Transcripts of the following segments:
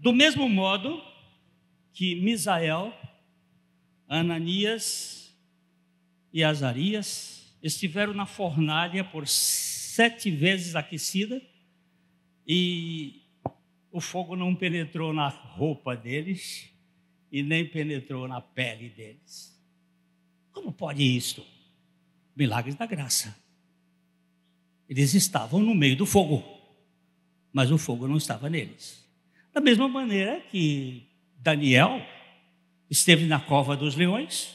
Do mesmo modo que Misael, Ananias e Azarias estiveram na fornalha por sete vezes aquecida e o fogo não penetrou na roupa deles e nem penetrou na pele deles. Como pode isto? Milagres da graça. Eles estavam no meio do fogo, mas o fogo não estava neles. Da mesma maneira que Daniel esteve na cova dos leões,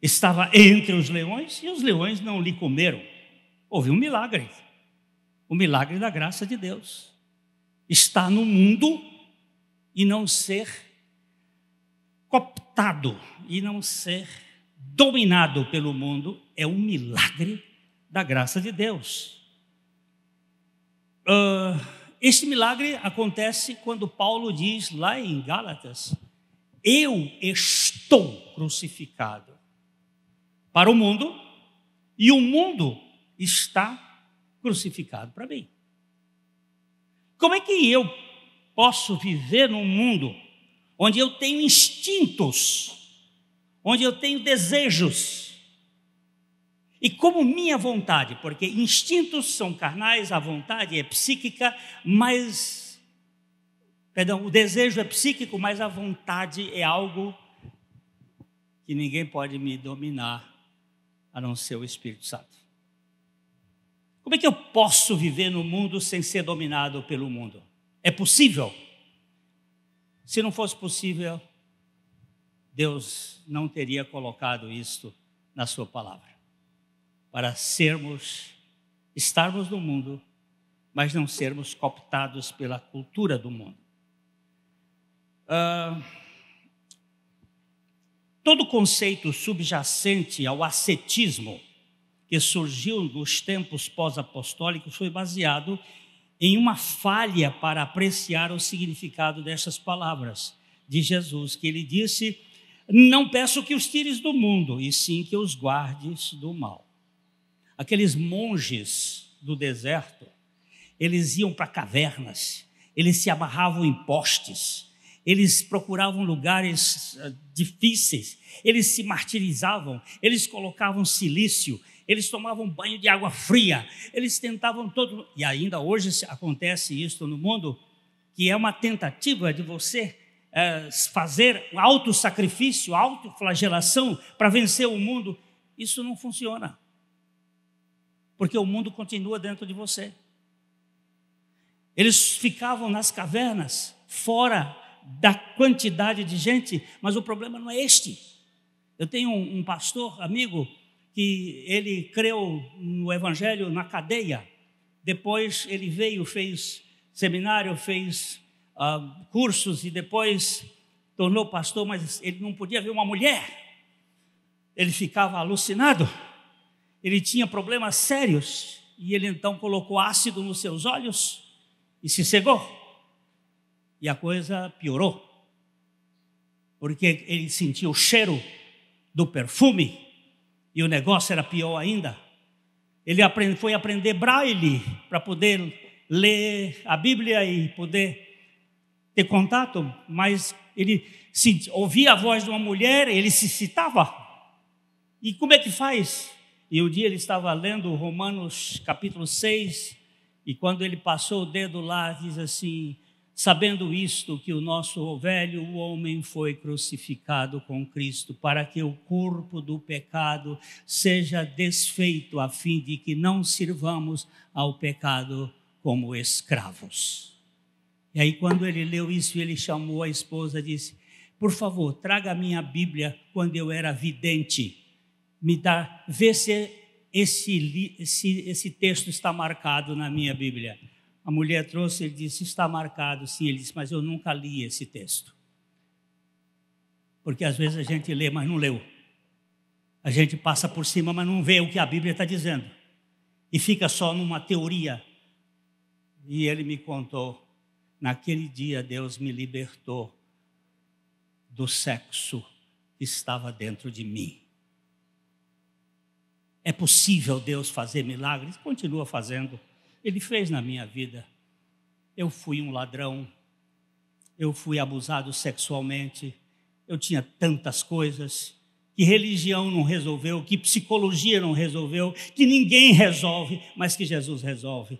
estava entre os leões e os leões não lhe comeram. Houve um milagre. O milagre da graça de Deus. Está no mundo e não ser cooptado e não ser dominado pelo mundo é um milagre da graça de Deus. Uh, este milagre acontece quando Paulo diz lá em Gálatas: Eu estou crucificado para o mundo e o mundo está crucificado para mim. Como é que eu posso viver num mundo onde eu tenho instintos, onde eu tenho desejos, e como minha vontade, porque instintos são carnais, a vontade é psíquica, mas. Perdão, o desejo é psíquico, mas a vontade é algo que ninguém pode me dominar, a não ser o Espírito Santo. Como é que eu posso viver no mundo sem ser dominado pelo mundo? É possível? Se não fosse possível, Deus não teria colocado isto na sua palavra para sermos, estarmos no mundo, mas não sermos cooptados pela cultura do mundo. Ah, todo conceito subjacente ao ascetismo que surgiu nos tempos pós-apostólicos foi baseado em uma falha para apreciar o significado dessas palavras de Jesus, que ele disse: Não peço que os tires do mundo, e sim que os guardes do mal. Aqueles monges do deserto, eles iam para cavernas, eles se amarravam em postes, eles procuravam lugares eh, difíceis, eles se martirizavam, eles colocavam silício, eles tomavam banho de água fria, eles tentavam todo. E ainda hoje acontece isso no mundo, que é uma tentativa de você é, fazer auto-sacrifício, auto-flagelação para vencer o mundo. Isso não funciona porque o mundo continua dentro de você. Eles ficavam nas cavernas, fora da quantidade de gente, mas o problema não é este. Eu tenho um, um pastor, amigo, que ele creu no Evangelho na cadeia. Depois ele veio, fez seminário, fez uh, cursos e depois tornou pastor, mas ele não podia ver uma mulher. Ele ficava alucinado ele tinha problemas sérios e ele então colocou ácido nos seus olhos e se cegou. E a coisa piorou, porque ele sentiu o cheiro do perfume e o negócio era pior ainda. Ele foi aprender braille para poder ler a Bíblia e poder ter contato, mas ele ouvia a voz de uma mulher, ele se citava. E como é que faz? e o um dia ele estava lendo Romanos capítulo 6, e quando ele passou o dedo lá, diz assim: Sabendo isto, que o nosso velho o homem foi crucificado com Cristo, para que o corpo do pecado seja desfeito, a fim de que não sirvamos ao pecado como escravos. E aí, quando ele leu isso, ele chamou a esposa e disse: Por favor, traga a minha Bíblia quando eu era vidente me dá, vê se esse, esse texto está marcado na minha Bíblia. A mulher trouxe, ele disse, está marcado, sim. Ele disse, mas eu nunca li esse texto. Porque às vezes a gente lê, mas não leu. A gente passa por cima, mas não vê o que a Bíblia está dizendo. E fica só numa teoria. E ele me contou, naquele dia Deus me libertou do sexo que estava dentro de mim. É possível Deus fazer milagres? Continua fazendo. Ele fez na minha vida. Eu fui um ladrão. Eu fui abusado sexualmente. Eu tinha tantas coisas que religião não resolveu, que psicologia não resolveu, que ninguém resolve, mas que Jesus resolve.